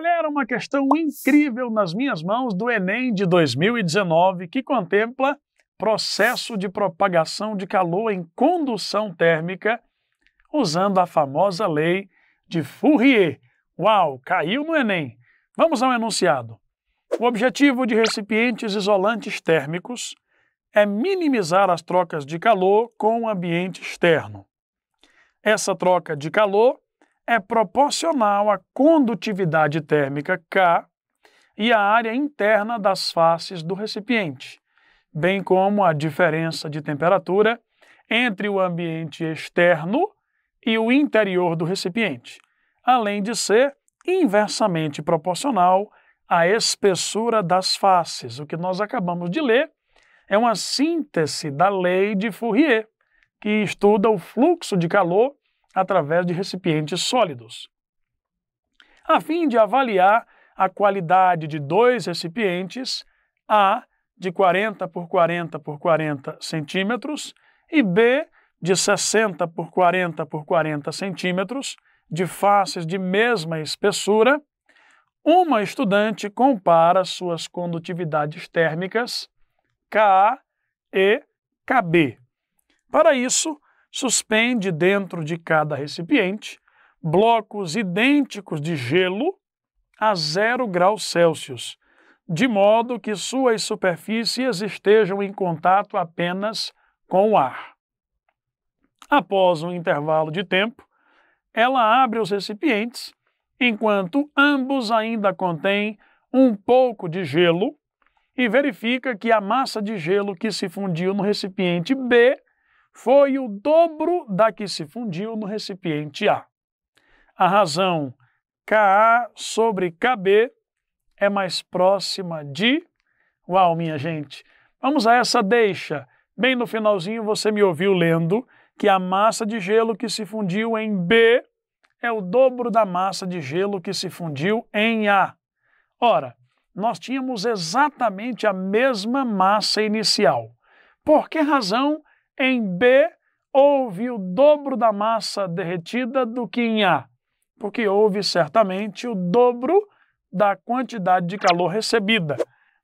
galera, é uma questão incrível nas minhas mãos do Enem de 2019 que contempla processo de propagação de calor em condução térmica usando a famosa lei de Fourier. Uau, caiu no Enem! Vamos ao enunciado. O objetivo de recipientes isolantes térmicos é minimizar as trocas de calor com o ambiente externo. Essa troca de calor é proporcional à condutividade térmica K e à área interna das faces do recipiente, bem como a diferença de temperatura entre o ambiente externo e o interior do recipiente, além de ser inversamente proporcional à espessura das faces. O que nós acabamos de ler é uma síntese da lei de Fourier, que estuda o fluxo de calor através de recipientes sólidos. A fim de avaliar a qualidade de dois recipientes, A de 40 por 40 por 40 centímetros e B de 60 por 40 por 40 centímetros, de faces de mesma espessura, uma estudante compara suas condutividades térmicas K e KB. Para isso, suspende dentro de cada recipiente blocos idênticos de gelo a zero graus Celsius, de modo que suas superfícies estejam em contato apenas com o ar. Após um intervalo de tempo, ela abre os recipientes, enquanto ambos ainda contêm um pouco de gelo, e verifica que a massa de gelo que se fundiu no recipiente B foi o dobro da que se fundiu no recipiente A. A razão KA sobre KB é mais próxima de. Uau, minha gente! Vamos a essa deixa. Bem no finalzinho você me ouviu lendo que a massa de gelo que se fundiu em B é o dobro da massa de gelo que se fundiu em A. Ora, nós tínhamos exatamente a mesma massa inicial. Por que razão em B, houve o dobro da massa derretida do que em A, porque houve certamente o dobro da quantidade de calor recebida.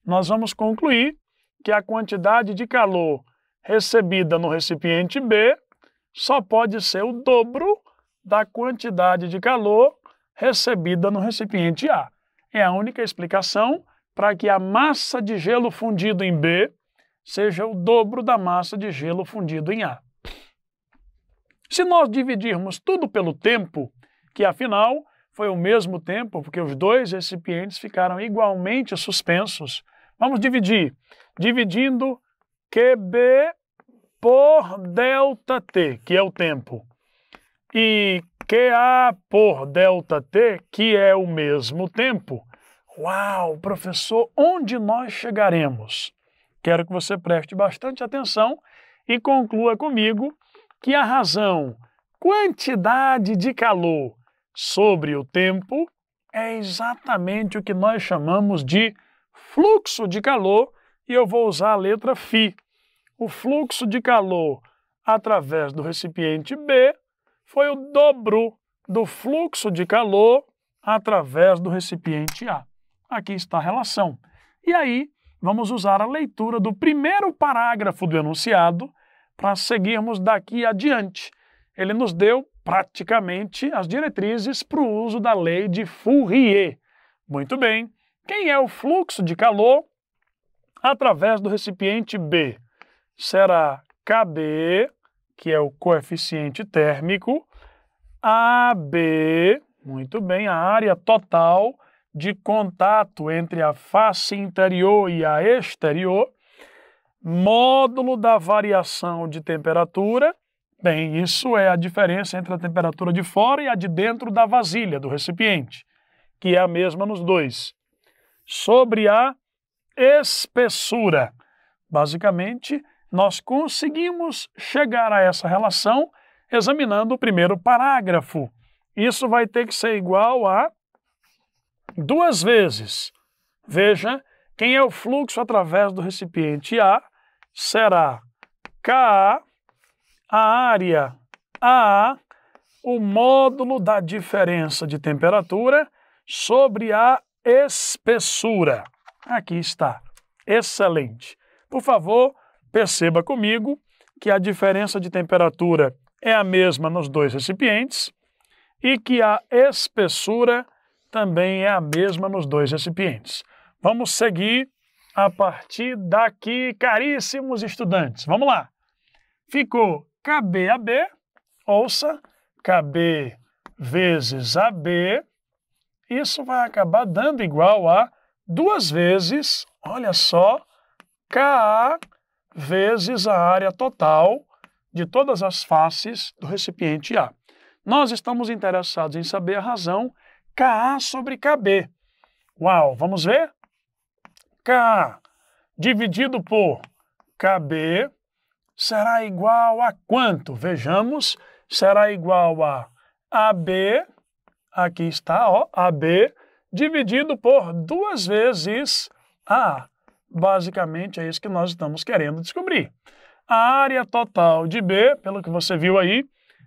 Nós vamos concluir que a quantidade de calor recebida no recipiente B só pode ser o dobro da quantidade de calor recebida no recipiente A. É a única explicação para que a massa de gelo fundido em B seja o dobro da massa de gelo fundido em ar. Se nós dividirmos tudo pelo tempo, que afinal foi o mesmo tempo, porque os dois recipientes ficaram igualmente suspensos, vamos dividir, dividindo QB por ΔT, que é o tempo, e QA por ΔT, que é o mesmo tempo. Uau, professor, onde nós chegaremos? Quero que você preste bastante atenção e conclua comigo que a razão quantidade de calor sobre o tempo é exatamente o que nós chamamos de fluxo de calor, e eu vou usar a letra Φ. O fluxo de calor através do recipiente B foi o dobro do fluxo de calor através do recipiente A. Aqui está a relação. E aí, vamos usar a leitura do primeiro parágrafo do enunciado para seguirmos daqui adiante. Ele nos deu praticamente as diretrizes para o uso da lei de Fourier. Muito bem. Quem é o fluxo de calor através do recipiente B? Será KB, que é o coeficiente térmico, AB, muito bem, a área total de contato entre a face interior e a exterior, módulo da variação de temperatura. Bem, isso é a diferença entre a temperatura de fora e a de dentro da vasilha, do recipiente, que é a mesma nos dois. Sobre a espessura. Basicamente, nós conseguimos chegar a essa relação examinando o primeiro parágrafo. Isso vai ter que ser igual a duas vezes. Veja, quem é o fluxo através do recipiente A será KA, a área a o módulo da diferença de temperatura sobre a espessura. Aqui está. Excelente. Por favor, perceba comigo que a diferença de temperatura é a mesma nos dois recipientes e que a espessura também é a mesma nos dois recipientes. Vamos seguir a partir daqui, caríssimos estudantes. Vamos lá. Ficou KBAB, ouça, KB vezes AB. Isso vai acabar dando igual a duas vezes, olha só, KA vezes a área total de todas as faces do recipiente A. Nós estamos interessados em saber a razão KA sobre KB. Uau, vamos ver? KA dividido por KB será igual a quanto? Vejamos, será igual a AB, aqui está, ó, AB, dividido por duas vezes A. Basicamente é isso que nós estamos querendo descobrir. A área total de B, pelo que você viu aí,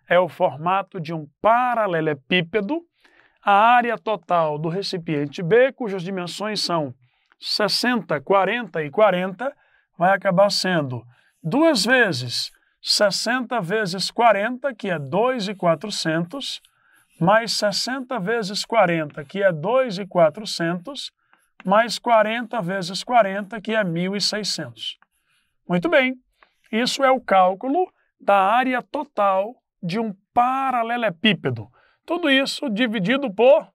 é o formato de um paralelepípedo a área total do recipiente B, cujas dimensões são 60, 40 e 40, vai acabar sendo duas vezes 60 vezes 40, que é 2,400, mais 60 vezes 40, que é 2,400, mais 40 vezes 40, que é 1.600. Muito bem, isso é o cálculo da área total de um paralelepípedo. Tudo isso dividido por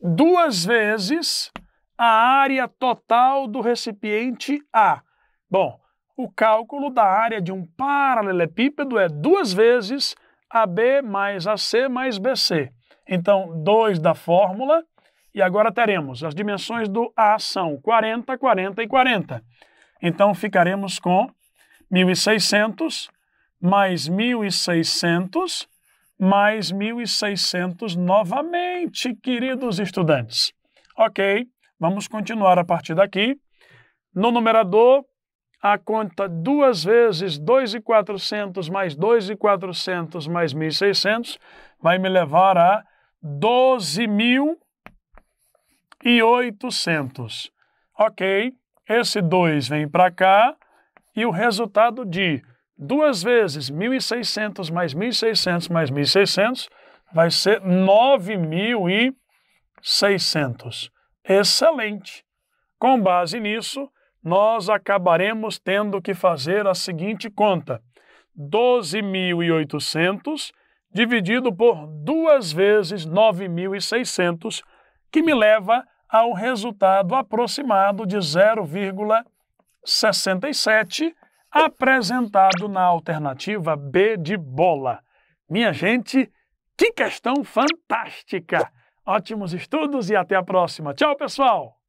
duas vezes a área total do recipiente A. Bom, o cálculo da área de um paralelepípedo é duas vezes AB mais AC mais BC. Então, 2 da fórmula. E agora teremos as dimensões do A são 40, 40 e 40. Então, ficaremos com 1.600 mais 1.600 mais 1.600 novamente, queridos estudantes. Ok, vamos continuar a partir daqui. No numerador, a conta duas vezes 2,400 mais 2,400 mais 1.600 vai me levar a 12.800. Ok, esse 2 vem para cá e o resultado de duas vezes 1.600 mais 1.600 mais 1.600 vai ser 9.600. Excelente! Com base nisso, nós acabaremos tendo que fazer a seguinte conta: 12.800 dividido por duas vezes 9.600, que me leva ao resultado aproximado de 0,67 apresentado na alternativa B de bola. Minha gente, que questão fantástica! Ótimos estudos e até a próxima. Tchau, pessoal!